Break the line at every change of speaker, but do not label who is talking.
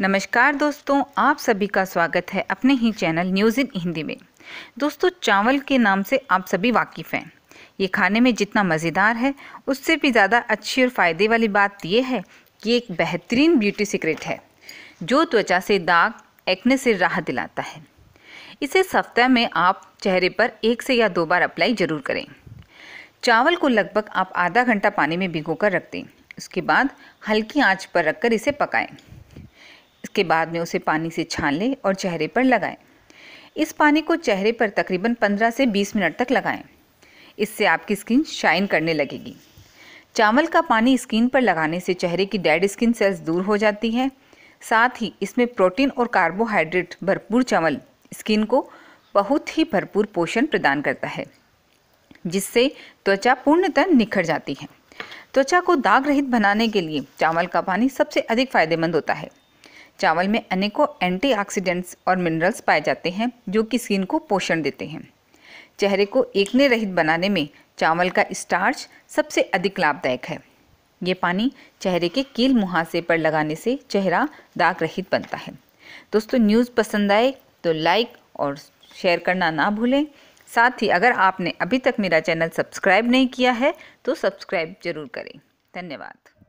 नमस्कार दोस्तों आप सभी का स्वागत है अपने ही चैनल न्यूज़ इन हिंदी में दोस्तों चावल के नाम से आप सभी वाकिफ़ हैं ये खाने में जितना मज़ेदार है उससे भी ज़्यादा अच्छी और फ़ायदे वाली बात यह है कि एक बेहतरीन ब्यूटी सीक्रेट है जो त्वचा से दाग एक्ने से राहत दिलाता है इसे सप्ताह में आप चेहरे पर एक से या दो बार अप्लाई ज़रूर करें चावल को लगभग आप आधा घंटा पानी में भिगो कर रख दें उसके बाद हल्की आंच पर रखकर इसे पकाएं इसके बाद में उसे पानी से छान लें और चेहरे पर लगाएं इस पानी को चेहरे पर तकरीबन 15 से 20 मिनट तक लगाएं इससे आपकी स्किन शाइन करने लगेगी चावल का पानी स्किन पर लगाने से चेहरे की डेड स्किन सेल्स दूर हो जाती है साथ ही इसमें प्रोटीन और कार्बोहाइड्रेट भरपूर चावल स्किन को बहुत ही भरपूर पोषण प्रदान करता है जिससे त्वचा पूर्णतः निखर जाती है त्वचा को दाग रहित बनाने के लिए चावल का पानी सबसे अधिक फायदेमंद होता है चावल में अनेकों एंटीऑक्सीडेंट्स और मिनरल्स पाए जाते हैं जो कि स्किन को पोषण देते हैं चेहरे को एकने रहित बनाने में चावल का स्टार्च सबसे अधिक लाभदायक है ये पानी चेहरे के कील मुहासे पर लगाने से चेहरा दाग रहित बनता है दोस्तों न्यूज़ पसंद आए तो लाइक और शेयर करना ना भूलें साथ ही अगर आपने अभी तक मेरा चैनल सब्सक्राइब नहीं किया है तो सब्सक्राइब जरूर करें धन्यवाद